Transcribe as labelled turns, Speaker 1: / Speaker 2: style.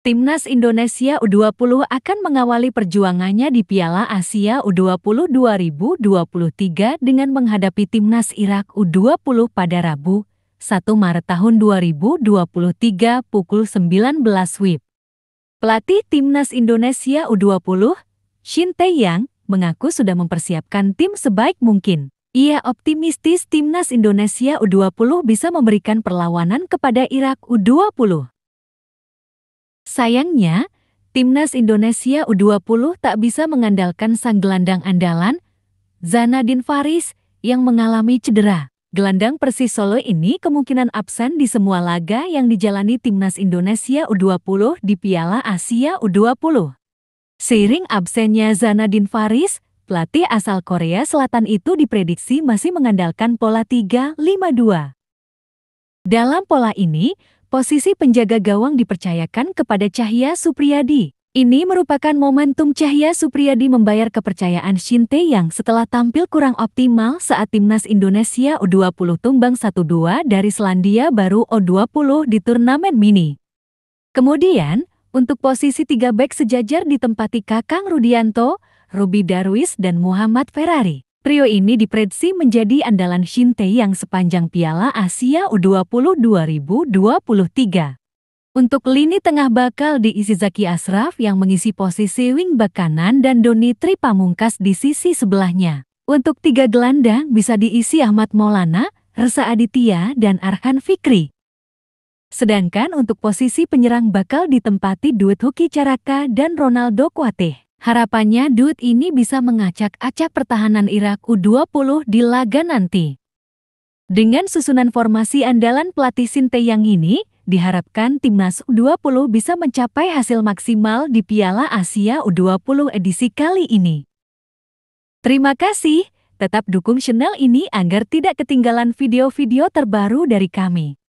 Speaker 1: Timnas Indonesia U20 akan mengawali perjuangannya di Piala Asia U20 2023 dengan menghadapi Timnas Irak U20 pada Rabu, 1 Maret tahun 2023 pukul 19 WIB. Pelatih Timnas Indonesia U20, Shin Tae-yang, mengaku sudah mempersiapkan tim sebaik mungkin. Ia optimistis Timnas Indonesia U20 bisa memberikan perlawanan kepada Irak U20. Sayangnya, timnas Indonesia U20 tak bisa mengandalkan sang gelandang andalan, Zanadin Faris, yang mengalami cedera. Gelandang Persis Solo ini kemungkinan absen di semua laga yang dijalani timnas Indonesia U20 di Piala Asia U20. Seiring absennya Zanadin Faris, pelatih asal Korea Selatan itu diprediksi masih mengandalkan pola 3-5-2. Dalam pola ini, posisi penjaga gawang dipercayakan kepada Cahya Supriyadi. Ini merupakan momentum Cahya Supriyadi membayar kepercayaan Shin Tae-yang setelah tampil kurang optimal saat timnas Indonesia U20 tumbang 1-2 dari Selandia Baru U20 di turnamen mini. Kemudian, untuk posisi tiga back sejajar ditempati Kakang Rudianto, Ruby Darwis dan Muhammad Ferrari. Trio ini diprediksi menjadi andalan Shin tae yang sepanjang Piala Asia U20 2023. Untuk lini tengah bakal diisi Zaki Asraf yang mengisi posisi wing wingback kanan dan Doni Tri Pamungkas di sisi sebelahnya. Untuk tiga gelandang bisa diisi Ahmad Maulana, Resa Aditya, dan Arhan Fikri. Sedangkan untuk posisi penyerang bakal ditempati duet Hoki Caraka dan Ronaldo Kuateh. Harapannya duit ini bisa mengacak-acak pertahanan Irak U20 di laga nanti. Dengan susunan formasi andalan pelatih Sinte yang ini, diharapkan timnas U20 bisa mencapai hasil maksimal di Piala Asia U20 edisi kali ini. Terima kasih, tetap dukung channel ini agar tidak ketinggalan video-video terbaru dari kami.